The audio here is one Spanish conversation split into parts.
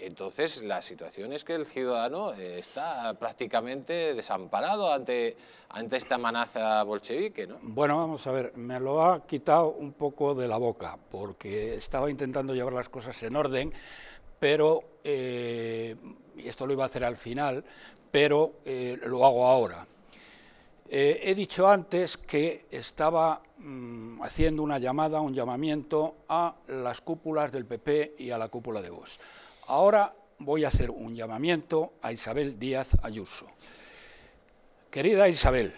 Entonces, la situación es que el ciudadano eh, está prácticamente desamparado ante, esta amenaza bolchevique, ¿no? Bueno, vamos a ver, me lo ha quitado un poco de la boca, porque estaba intentando llevar las cosas en orden, pero, eh, y esto lo iba a hacer al final, pero eh, lo hago ahora. he dicho antes que estaba mm, haciendo una llamada, un llamamiento a las cúpulas del PP y a la cúpula de Vox. Ahora voy a hacer un llamamiento a Isabel Díaz Ayuso. Querida Isabel,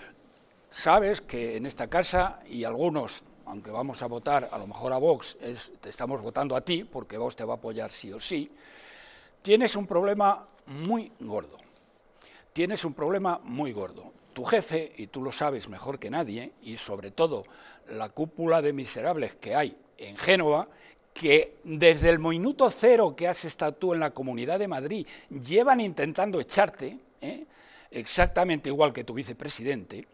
sabes que en esta casa y algunos, aunque vamos a votar a lo mejor a Vox, te estamos votando a ti porque Vox te va a apoyar sí o sí, tienes un problema muy gordo. Tienes un problema muy gordo. Tu jefe, y tú lo sabes mejor que nadie, y sobre todo la cúpula de miserables que hay en Génova, que desde el minuto cero que has estado tú en la Comunidad de Madrid llevan intentando echarte, ¿eh? exactamente igual que tu vicepresidente,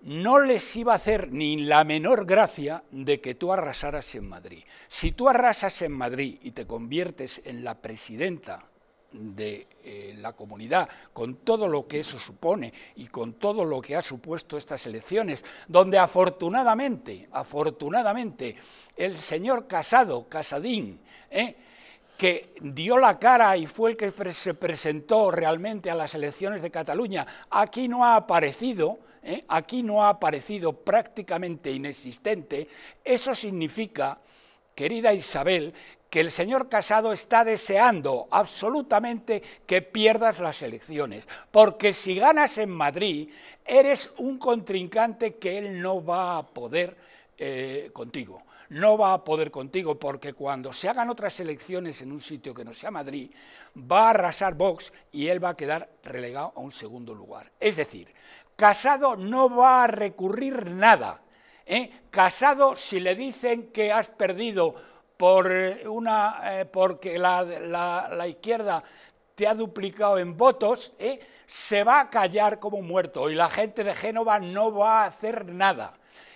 no les iba a hacer ni la menor gracia de que tú arrasaras en Madrid. Si tú arrasas en Madrid y te conviertes en la presidenta de eh, la comunidad, con todo lo que eso supone y con todo lo que ha supuesto estas elecciones, donde afortunadamente, afortunadamente, el señor Casado, Casadín, ¿eh? que dio la cara y fue el que se presentó realmente a las elecciones de Cataluña, aquí no ha aparecido, ¿eh? aquí no ha aparecido prácticamente inexistente, eso significa querida Isabel, que el señor Casado está deseando absolutamente que pierdas las elecciones, porque si ganas en Madrid, eres un contrincante que él no va a poder eh, contigo. No va a poder contigo porque cuando se hagan otras elecciones en un sitio que no sea Madrid, va a arrasar Vox y él va a quedar relegado a un segundo lugar. Es decir, Casado no va a recurrir nada ¿eh? Casado, si le dicen que has perdido por eh, una, eh, porque la, izquierda te ha duplicado en votos, se va a callar como muerto y la gente de Génova no va a hacer nada.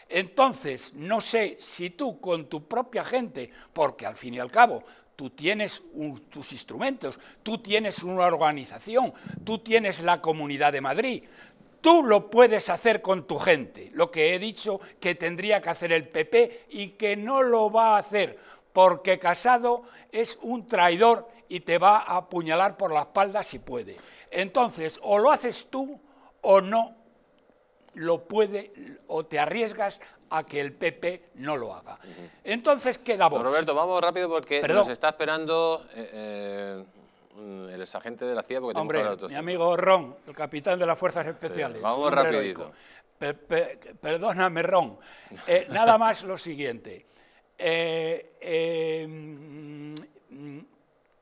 Entonces, no sé si tú con tu propia gente, porque al fin y al cabo tú tienes tus instrumentos, tú tienes una organización, tú tienes la Comunidad de Madrid, Tú lo puedes hacer con tu gente, lo que he dicho que tendría que hacer el PP y que no lo va a hacer, porque Casado es un traidor y te va a apuñalar por la espalda si puede. Entonces, o lo haces tú o no lo puede o te arriesgas a que el PP no lo haga. Entonces queda vos. Roberto, vamos rápido porque nos está esperando... Eh, eh, Mm, el agente de la CIA porque Hombre, tengo mi amigo Ron, el capitán de las Fuerzas Especiales. vamos rapidito. perdóname, Ron. Eh, nada más lo siguiente. Eh, eh, mm,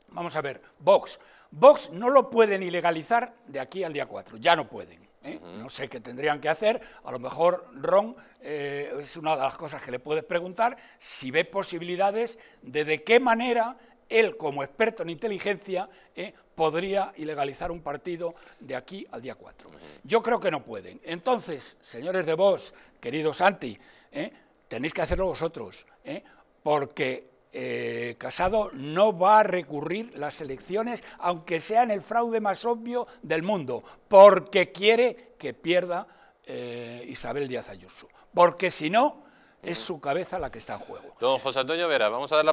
vamos a ver, Vox. Vox no lo pueden ilegalizar de aquí al día 4, ya no pueden. No sé qué tendrían que hacer. A lo mejor Ron es una de las cosas que le puedes preguntar si ve posibilidades de de qué manera él como experto en inteligencia eh, podría ilegalizar un partido de aquí al día 4. Yo creo que no pueden. Entonces, señores de vos, queridos anti, eh, tenéis que hacerlo vosotros, eh, porque Casado no va a recurrir las elecciones, aunque sean el fraude más obvio del mundo, porque quiere que pierda Isabel Díaz Ayuso. Porque si no, es su cabeza la que está en juego. Don José Antonio Vera, vamos a dar la